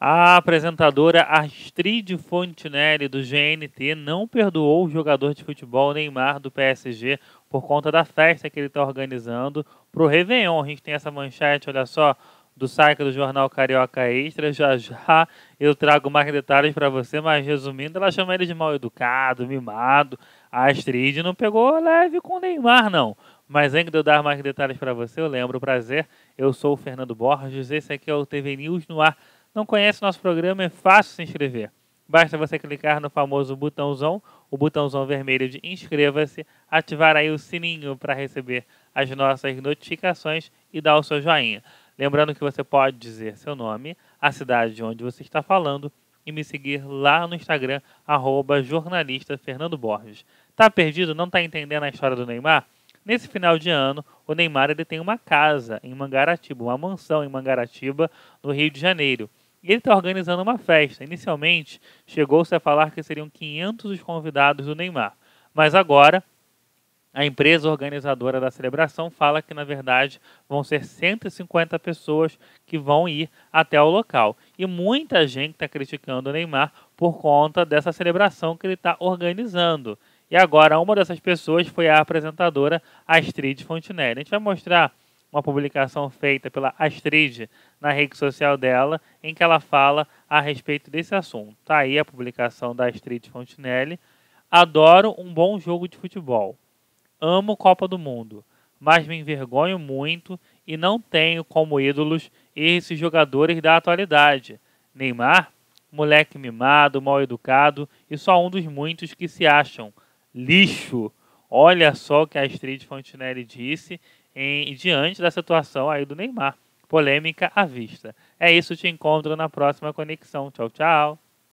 A apresentadora Astrid Fontenelle do GNT, não perdoou o jogador de futebol Neymar, do PSG, por conta da festa que ele está organizando para o Réveillon. A gente tem essa manchete, olha só, do site do jornal Carioca Extra. Já já eu trago mais detalhes para você, mas resumindo, ela chama ele de mal educado, mimado. A Astrid não pegou leve com o Neymar, não. Mas antes de eu dar mais detalhes para você, eu lembro, prazer, eu sou o Fernando Borges, esse aqui é o TV News no ar não conhece nosso programa? É fácil se inscrever. Basta você clicar no famoso botãozão, o botãozão vermelho de inscreva-se, ativar aí o sininho para receber as nossas notificações e dar o seu joinha. Lembrando que você pode dizer seu nome, a cidade de onde você está falando e me seguir lá no Instagram, arroba jornalista Fernando Borges. Tá perdido? Não tá entendendo a história do Neymar? Nesse final de ano, o Neymar ele tem uma casa em Mangaratiba, uma mansão em Mangaratiba, no Rio de Janeiro. E ele está organizando uma festa. Inicialmente, chegou-se a falar que seriam 500 os convidados do Neymar. Mas agora, a empresa organizadora da celebração fala que, na verdade, vão ser 150 pessoas que vão ir até o local. E muita gente está criticando o Neymar por conta dessa celebração que ele está organizando. E agora, uma dessas pessoas foi a apresentadora Astrid Fontenelle. A gente vai mostrar uma publicação feita pela Astrid na rede social dela, em que ela fala a respeito desse assunto. Tá aí a publicação da Astrid Fontinelli. Adoro um bom jogo de futebol. Amo Copa do Mundo, mas me envergonho muito e não tenho como ídolos esses jogadores da atualidade. Neymar, moleque mimado, mal educado e só um dos muitos que se acham lixo. Olha só o que a Astrid Fontinelli disse em, diante da situação aí do Neymar. Polêmica à vista. É isso, te encontro na próxima conexão. Tchau, tchau.